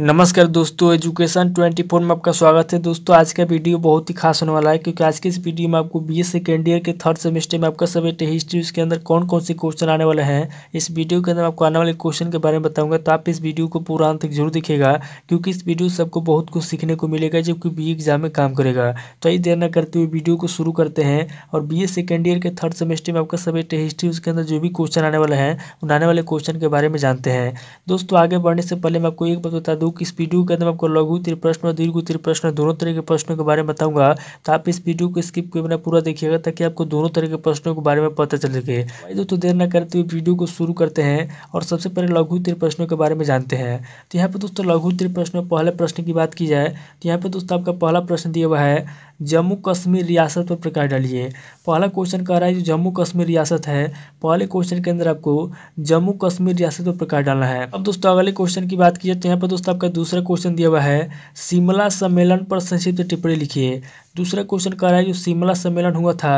नमस्कार दोस्तों एजुकेशन 24 में आपका स्वागत है दोस्तों आज का वीडियो बहुत ही खास होने वाला है क्योंकि आज के इस वीडियो में आपको बी एस सेकेंड ईयर के थर्ड सेमेस्टर में आपका सब्जेक्ट हिस्ट्री उसके अंदर कौन कौन से क्वेश्चन आने वाले हैं इस वीडियो के अंदर आपको आने वाले क्वेश्चन के बारे में बताऊंगा तो आप इस वीडियो को पूरा अंत तक जरूर दिखेगा क्योंकि इस वीडियो से आपको बहुत कुछ सीखने को मिलेगा जबकि बी एग्जाम में काम करेगा तो यही देर न करते हुए वीडियो को शुरू करते हैं और बी सेकेंड ईयर के थर्ड सेमेस्टर में आपका सब्जेक्ट हिस्ट्री उसके अंदर जो भी क्वेश्चन आने वाले हैं उन आने वाले क्वेश्चन के बारे में जानते हैं दोस्तों आगे बढ़ने से पहले मैं आपको एक बात बता दूँ लोग इस वीडियो के अंदर आपको लघु उत्तर प्रश्न और दीर्घ उत्तर प्रश्न दोनों तरह के प्रश्नों के बारे में बताऊंगा तो आप इस वीडियो को स्किप किए बिना पूरा देखिएगा ताकि आपको दोनों तरह के प्रश्नों के बारे में पता चल सके दोस्तों देर न करते हुए वीडियो को शुरू करते हैं और सबसे पहले लघु उत्तर प्रश्नों के बारे में जानते हैं तो यहाँ पर दोस्तों लघु उत्तर प्रश्न पहले प्रश्न की बात की जाए तो यहाँ पर दोस्तों आपका पहला प्रश्न दिया हुआ है जम्मू कश्मीर रियासत पर प्रकार डालिए पहला क्वेश्चन कह रहा है जो जम्मू कश्मीर रियासत है पहले क्वेश्चन के अंदर आपको जम्मू कश्मीर रियासत पर प्रकार डालना है अब दोस्तों अगले क्वेश्चन की बात की जाए तो यहाँ पर दोस्तों आपका दूसरा क्वेश्चन दिया हुआ है शिमला सम्मेलन पर संक्षिप्त टिप्पणी लिखिए दूसरा क्वेश्चन कह रहा है जो शिमला सम्मेलन हुआ था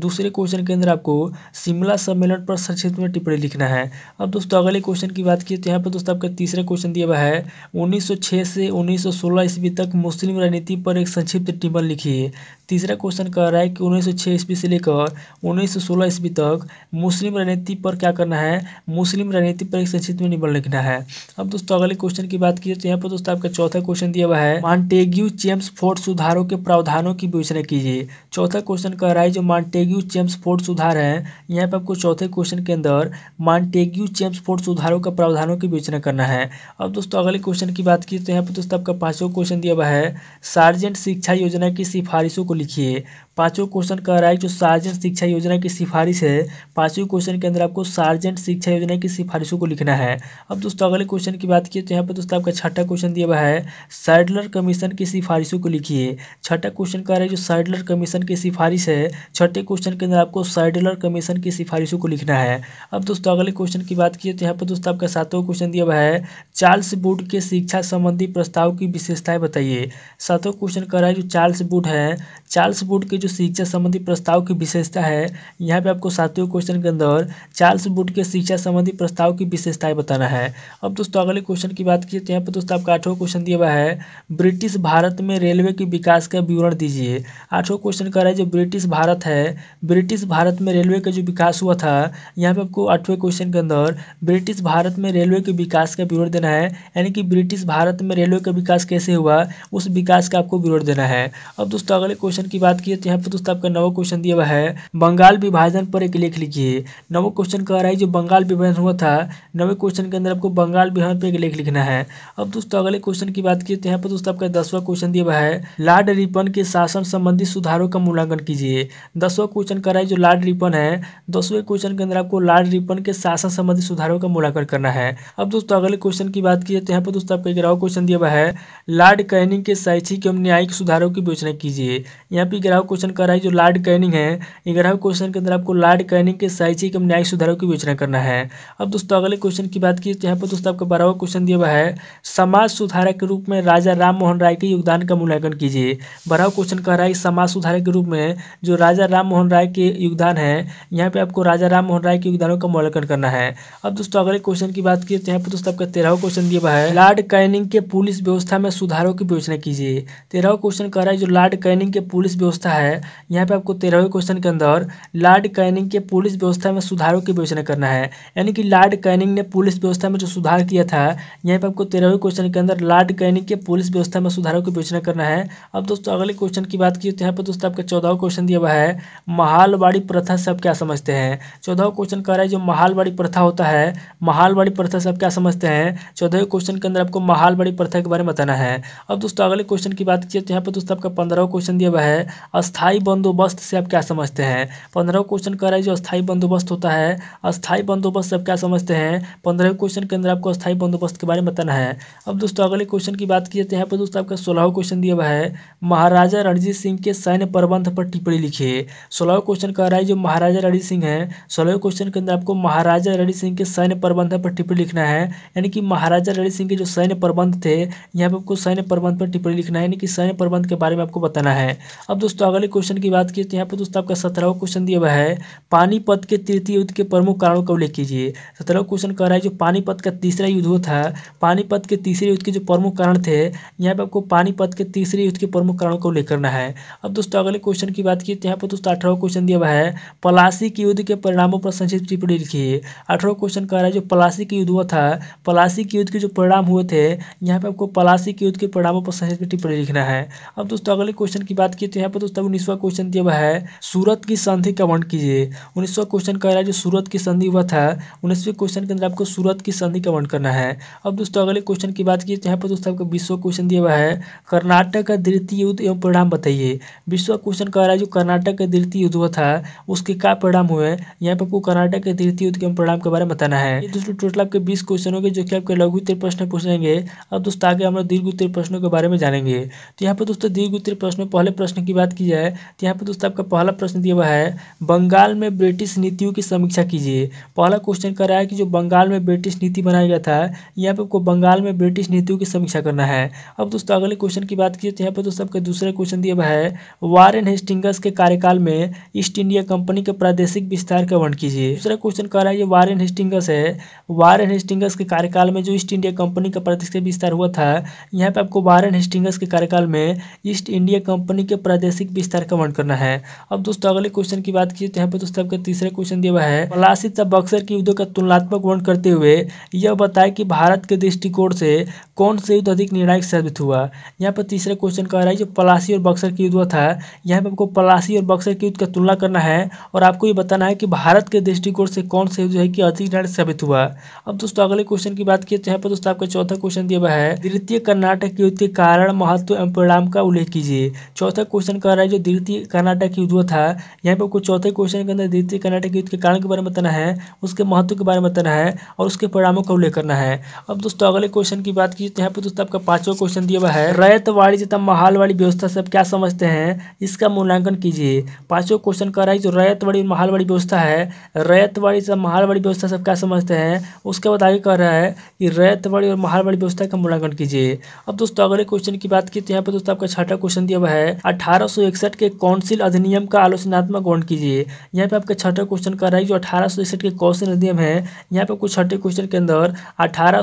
दूसरे क्वेश्चन के अंदर आपको शिमला सम्मेलन पर संक्षिप्त में टिप्पणी लिखना है अब दोस्तों अगले क्वेश्चन की बात की तो यहाँ पर दोस्तों आपका तीसरा क्वेश्चन दिया हुआ है 1906 से 1916 ईस्वी तक मुस्लिम राजनीति पर एक संक्षिप्त टिप्पण लिखिए तीसरा क्वेश्चन कह रहा है कि उन्नीस ईस्वी से लेकर उन्नीस ईस्वी तक मुस्लिम राजनीति पर क्या करना है मुस्लिम राजनीति पर एक संक्षिप्त में निबंध लिखना है अब दोस्तों अगले क्वेश्चन की बात की तो यहाँ पर दोस्तों आपका चौथा क्वेश्चन दिया हुआ है मॉन्टेग्यू चेम्स फोर्ट सुधारों के प्रावधानों की की विवेचना कीजिए चौथा क्वेश्चन कह रहा है जो मॉन्टेग्यू फोर्ट सुधार है यहाँ पर आपको चौथे क्वेश्चन के अंदर मॉन्टेग्यू फोर्ट सुधारों का प्रावधानों की विवेचना करना है अब दोस्तों अगले क्वेश्चन की बात की तो यहाँ पर दोस्तों आपका पाँचवा क्वेश्चन दिया हुआ है सार्जेंट शिक्षा योजना की सिफारिशों को लिखिए पाँचों क्वेश्चन कह रहा है जो सार्जेंट शिक्षा योजना की सिफारिश है पांचवें क्वेश्चन के अंदर आपको सार्जेंट शिक्षा योजना की सिफारिशों को लिखना है अब दोस्तों अगले क्वेश्चन की बात की तो यहाँ पर दोस्तों आपका छठा क्वेश्चन दिया हुआ है सैडलर कमीशन की सिफारिशों को लिखिए छठा क्वेश्चन कह रहा है जो सैडलर कमीशन की सिफारिश है छठे क्वेश्चन के अंदर आपको सैडलर कमीशन की सिफारिशों को लिखना है अब दोस्तों अगले क्वेश्चन की बात की तो यहाँ पर दोस्तों आपका सातवा क्वेश्चन दिया हुआ है चार्ल्स बुड के शिक्षा संबंधी प्रस्ताव की विशेषताएं बताइए सातवा क्वेश्चन कह रहा है जो चार्ल्स बुड है चार्ल्स बुड के जो शिक्षा संबंधी प्रस्ताव की विशेषता है यहाँ पे आपको सातवें क्वेश्चन के अंदर चार्ल्स बुट के शिक्षा संबंधी प्रस्ताव की विशेषताएं बताना है अब दोस्तों अगले क्वेश्चन की बात की तो यहाँ पर दोस्तों आपका आठवां क्वेश्चन दिया हुआ है ब्रिटिश भारत में रेलवे के विकास का विवरण दीजिए आठवां क्वेश्चन कह रहा है जो ब्रिटिश भारत है ब्रिटिश भारत में रेलवे का जो विकास हुआ था यहाँ पर आपको आठवें क्वेश्चन के अंदर ब्रिटिश भारत में रेलवे के विकास का विवरण देना है यानी कि ब्रिटिश भारत में रेलवे का विकास कैसे हुआ उस विकास का आपको विवरण देना है अब दोस्तों अगले क्वेश्चन की बात की तो यहाँ पर दोस्तों आपका नवा क्वेश्चन दिया हुआ है बंगाल विभाजन पर एक लेख लिखिए नवा क्वेश्चन कह रहा है जो बंगाल विभाजन हुआ था नवे क्वेश्चन के अंदर आपको बंगाल विभाजन पर एक लेख लिखना है अब दोस्तों अगले क्वेश्चन की बात की तो यहाँ पर दोस्तों आपका दसवा क्वेश्चन दिया हुआ है लार्ड रिपन के शासन संबंधी सुधारों का मूल्यांकन कीजिए दसवा क्वेश्चन कह रहा है जो लार्ड रिपन है दसवें क्वेश्चन के अंदर आपको लार्ड रिपन के शासन संबंधी सुधारों का मूल्यांकन करना है अब दोस्तों अगले क्वेश्चन की बात कीजिए तो यहाँ पर दोस्तों आपका ग्यारह क्वेश्चन दिया हुआ है लार्ड कैनिंग के शैक्षिक एवं न्यायिक सुधारों की विवेचना कीजिए यहाँ पे ग्यारह क्वेश्चन क्वेश्चन कर रहा है जो लार्ड कैनिंग है ग्यारहवें क्वेश्चन के अंदर आपको लार्ड कैनिंग के साइची एवं न्यायिक सुधारों की विवेचना करना है अब दोस्तों अगले क्वेश्चन की बात की यहाँ पर दोस्तों आपका बारहवा क्वेश्चन दिया हुआ है समाज सुधारक के रूप में राजा राम मोहन राय के योगदान का मूल्यांकन कीजिए बारहवा क्वेश्चन कह रहा है समाज सुधारक के रूप में जो राजा राम मोहन राय के योगदान है यहाँ पर आपको राजा राम मोहन राय के योगदानों का मूल्यांकन करना है अब दोस्तों अगले क्वेश्चन की बात की यहाँ पर दोस्तों आपका तेरहवा क्वेश्चन दिया हुआ है लार्ड कैनिंग के पुलिस व्यवस्था में सुधारों की विवेचना कीजिए तेरहवा क्वेश्चन कह रहा है जो लार्ड कैनिंग के पुलिस व्यवस्था है है यहाँ पे आपको तेरहवें क्वेश्चन के अंदर लार्ड कैनिंग के पुलिस व्यवस्था में सुधारों की विवेचना करना है यानी कि लार्ड कैनिंग ने पुलिस व्यवस्था में जो सुधार किया था यहाँ पे आपको तेरहवें क्वेश्चन के अंदर लार्ड कैनिंग के पुलिस व्यवस्था में सुधारों की विवेचना करना है अब दोस्तों अगले क्वेश्चन की बात की तो यहाँ पर दोस्तों आपका चौदहवा क्वेश्चन दिया हुआ है महालवाड़ी प्रथा से आप क्या समझते हैं चौदहवा क्वेश्चन कह रहा है जो महालवाड़ी प्रथा होता है महालवाड़ी प्रथा से आप क्या समझते हैं चौदहवें क्वेश्चन के अंदर आपको महालवाड़ी प्रथा के बारे में बताना है अब दोस्तों अगले क्वेश्चन की बात की तो यहाँ पर दोस्तों आपका पंद्रह क्वेश्चन दिया हुआ है अस्थाई बंदोबस्त से आप क्या समझते हैं पंद्रह क्वेश्चन कह रहा है जो अस्थाई बंदोबस्त होता है अस्थाई बंदोबस्त से आप क्या समझते हैं पंद्रह क्वेश्चन के अंदर आपको अस्थाई बंदोबस्त के बारे में बताना है अब दोस्तों अगले क्वेश्चन की बात की जाती है पर दोस्तों आपका सोलह क्वेश्चन दिया हुआ है महाराजा रणजीत सिंह के सैन्य प्रबंध पर टिप्पणी लिखिए सोलह क्वेश्चन कह रहा है जो महाराजा रणजीत सिंह है सोलह क्वेश्चन के अंदर आपको महाराजा रणजीत सिंह के सैन्य प्रबंध पर टिप्पणी लिखना है यानी कि महाराजा रणजीत सिंह के जो सैन्य प्रबंध थे यहाँ पर आपको सैन्य प्रबंध पर टिप्पणी लिखना है यानी कि सैन्य प्रबंध के बारे में आपको बताना है अब दोस्तों अगले वाले क्वेश्चन की बात की तो यहाँ पर दोस्तों आपका सत्रह क्वेश्चन दिया हुआ है पानीपत के तृतीय युद्ध के प्रमुख कारणों का उल्लेख कीजिए सत्रह क्वेश्चन कह रहा है जो पानीपत का तीसरा युद्ध हुआ था पानीपत के तीसरे युद्ध के जो प्रमुख कारण थे यहाँ पर आपको पानीपत के तीसरे युद्ध के प्रमुख कारणों का उल्लेख करना है अब दोस्तों अगले क्वेश्चन की बात की तो यहाँ पर दोस्तों अठारह क्वेश्चन दिया हुआ है पलासी के युद्ध के परिणामों पर संक्षिप्त टिप्पणी लिखिए अठारह क्वेश्चन कह रहा है जो पलासी के युद्ध हुआ था पलासी के युद्ध के जो परिणाम हुए थे यहाँ पर आपको पलासी के युद्ध के परिणामों पर संक्षिप्त टिप्पणी लिखना है अब दोस्तों अगले क्वेश्चन की बात की तो यहाँ पर दोस्तों उन्नीसवा क्वेश्चन दिया हुआ है सूरत की संधि का वर्ण कीजिए उन्नीसवा क्वेश्चन कह रहा है जो सूरत की संधि हुआ था उन्नीसवें क्वेश्चन के अंदर आपको सूरत की संधि का वर्ण करना है अब दोस्तों अगले क्वेश्चन की बात की यहाँ पर दोस्तों आपको बीसवा क्वेश्चन दिया हुआ है कर्नाटक का द्वितीय युद्ध एवं परिणाम बताइए बीसवा क्वेश्चन कह रहा है जो कर्नाटक का द्वितीय युद्ध हुआ था उसके क्या परिणाम हुए यहाँ पर आपको कर्नाटक के द्वितीय युद्ध एवं परिणाम के बारे में बताना है दोस्तों टोटल आपके बीस क्वेश्चन होंगे जो कि आपके लघु उत्तर प्रश्न पूछेंगे अब दोस्तों आगे हम लोग दीर्घ उत्तर प्रश्नों के बारे में जानेंगे तो यहाँ पर दोस्तों दीर्घ उत्तर प्रश्न पहले प्रश्न की बात की जाए है तो यहाँ पे दोस्तों आपका पहला प्रश्न दिया हुआ है बंगाल में ब्रिटिश नीतियों की समीक्षा कीजिए पहला क्वेश्चन कर रहा है कि जो बंगाल में ब्रिटिश नीति बनाया गया था यहाँ पे आपको बंगाल में ब्रिटिश नीतियों की समीक्षा करना है अब दोस्तों अगले क्वेश्चन की बात कीजिए तो यहाँ पर दोस्तों आपका दूसरा क्वेश्चन दिया हुआ है वारेन हेस्टिंगस के कार्यकाल में ईस्ट इंडिया कंपनी के प्रादेशिक विस्तार का वर्ण कीजिए दूसरा क्वेश्चन कर रहा है ये वारेन हेस्टिंगस है वारेन हेस्टिंगस के कार्यकाल में जो ईस्ट इंडिया कंपनी का प्रादेशिक विस्तार हुआ था यहाँ पर आपको वारेन हेस्टिंगस के कार्यकाल में ईस्ट इंडिया कंपनी के प्रादेशिक विस्तार आंसर कमेंट करना है अब दोस्तों अगले क्वेश्चन की बात कीजिए तो यहाँ पर दोस्तों आपका तीसरा क्वेश्चन दिया हुआ है पलासी तब बक्सर के युद्धों का तुलनात्मक वर्ण करते हुए यह बताए कि भारत के दृष्टिकोण से कौन से युद्ध अधिक निर्णायक साबित हुआ यहाँ पर तीसरा क्वेश्चन कह रहा है जो पलासी और बक्सर की युद्ध था यहाँ पर आपको पलासी और बक्सर के युद्ध का तुलना करना है और आपको ये बताना है कि भारत के दृष्टिकोण से कौन से युद्ध है कि अधिक निर्णायक साबित हुआ अब दोस्तों अगले क्वेश्चन की बात कीजिए तो यहाँ पर दोस्तों आपका चौथा क्वेश्चन दिया हुआ है द्वितीय कर्नाटक युद्ध के कारण महत्व एवं परिणाम का उल्लेख कीजिए चौथा क्वेश्चन कह रहा है जो द्वितीय कर्नाटक युद्ध हुआ था यहाँ पे आपको चौथे क्वेश्चन के अंदर द्वितीय कर्नाटक युद्ध के कारण के बारे में बताना है उसके महत्व के बारे में बताना है और उसके परिणामों का उल्लेख करना है अब दोस्तों अगले क्वेश्चन की बात की तो यहाँ पे दोस्तों आपका पांचवा क्वेश्चन दिया हुआ है रैत रैतवाड़ी तथा वाली व्यवस्था से क्या समझते हैं इसका मूल्यांकन कीजिए पांचवा क्वेश्चन कर रहा है जो रैत रैतवाड़ी महाल वाली व्यवस्था है रैत रैतवाड़ी तथा वाली व्यवस्था से क्या समझते हैं उसके बाद आगे कह रहा है कि रैत रैतवाड़ी और महाल वाली व्यवस्था का मूल्यांकन कीजिए अब दोस्तों अगले क्वेश्चन की बात की तो यहाँ पे दोस्तों आपका छठा क्वेश्चन दिया हुआ है अठारह के काउंसिल अधिनियम का आलोचनात्मक गौण कीजिए यहाँ पे आपका छठा क्वेश्चन कर रहा है जो अठारह के कौशल अधिनियम है यहाँ पे कुछ छठे क्वेश्चन के अंदर अठारह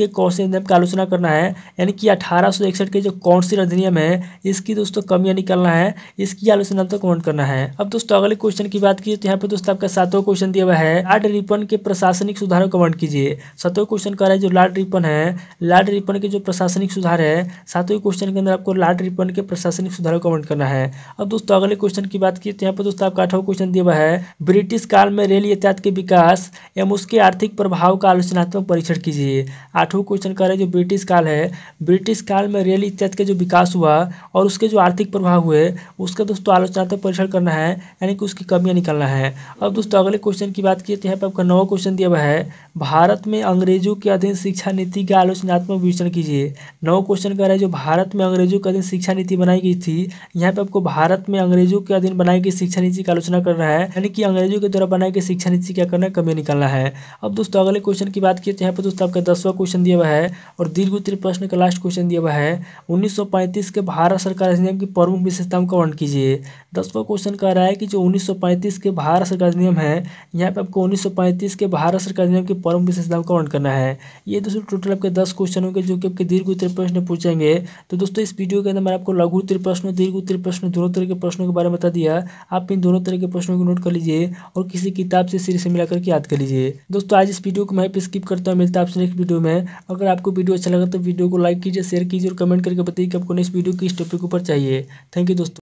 के कौशल अधिनियम का आलोचना करना है यानी कि अठारह के जो काउंसिल अधिनियम है इसकी दोस्तों कमियाँ निकालना है इसकी आलोचनात्मक गौण करना है अब दोस्तों अगले क्वेश्चन की बात कीजिए तो यहाँ पे दोस्तों आपका सातवा क्वेश्चन दिया हुआ है लाड रिपन के प्रशासनिक सुधारों का वर्ण कीजिए सातवें क्वेश्चन कर रहा है जो लाड रिपन है लाड रिपन के जो प्रशासनिक सुधार है सातवें क्वेश्चन के अंदर आपको लाड रिपन के प्रशासनिक सुधारों का वर्ण करना है अब दोस्तों अगले क्वेश्चन की बात की तो यहाँ पर दोस्तों आपका आठवां क्वेश्चन दिया है ब्रिटिश काल में रेल यातायात के विकास एवं उसके आर्थिक प्रभाव का आलोचनात्मक परीक्षण कीजिए आठवा क्वेश्चन कह रहे जो ब्रिटिश काल है ब्रिटिश काल में रेल यातायात का जो विकास हुआ और उसके जो आर्थिक प्रभाव हुए उसका दोस्तों आलोचनात्मक परीक्षण करना है यानी कि उसकी कमियाँ निकलना है अब दोस्तों अगले क्वेश्चन की बात की तो यहाँ पर आपका नवा क्वेश्चन दिया हुआ है भारत में अंग्रेजों के अधीन शिक्षा नीति का आलोचनात्मक विवेचन कीजिए नौ क्वेश्चन कह रहे हैं जो भारत में अंग्रेजों के अधीन शिक्षा नीति बनाई गई थी यहाँ पर आपको भारत में अंग्रेजों के अधीन बनाई गई शिक्षा नीति की आलोचना कर रहा है यानी कि अंग्रेजों के द्वारा बनाई गई शिक्षा नीति क्या करना कमी निकालना है अब दोस्तों अगले क्वेश्चन की बात की तो यहाँ पर दोस्तों आपका दसवा क्वेश्चन दिया हुआ है और दीर्घ उत्तरी प्रश्न का लास्ट क्वेश्चन दिया हुआ है उन्नीस के भारत सरकार अधिनियम की प्रमुख विशेषताओं का वर्ण कीजिए दसवा क्वेश्चन कह रहा है कि जो उन्नीस के भारत सरकार अधिनियम है यहाँ पर आपको उन्नीस के भारत सरकार अधिनियम की प्रमुख विशेषताओं का वर्ण करना है ये दोस्तों टोटल आपके दस क्वेश्चन होंगे जो कि आपके दीर्घ उत्तरी प्रश्न पूछेंगे तो दोस्तों इस वीडियो के अंदर मैं आपको लघु उत्तरी प्रश्न दीर्घ उत्तरी प्रश्न दोनों तरह के प्रश्नों के बारे में बता दिया आप इन दोनों तरह के प्रश्नों को नोट कर लीजिए और किसी किताब से सिर से मिलाकर याद कर लीजिए दोस्तों आज इस वीडियो को मैं स्किप करता हूँ मिलता है आपसे नेक्स्ट वीडियो में अगर आपको वीडियो अच्छा लगा तो वीडियो को लाइक कीजिए शेयर कीजिए और कमेंट करके बताइए कि आपको नेक्स्ट वीडियो किस टॉपिक ऊपर चाहिए थैंक यू दोस्तों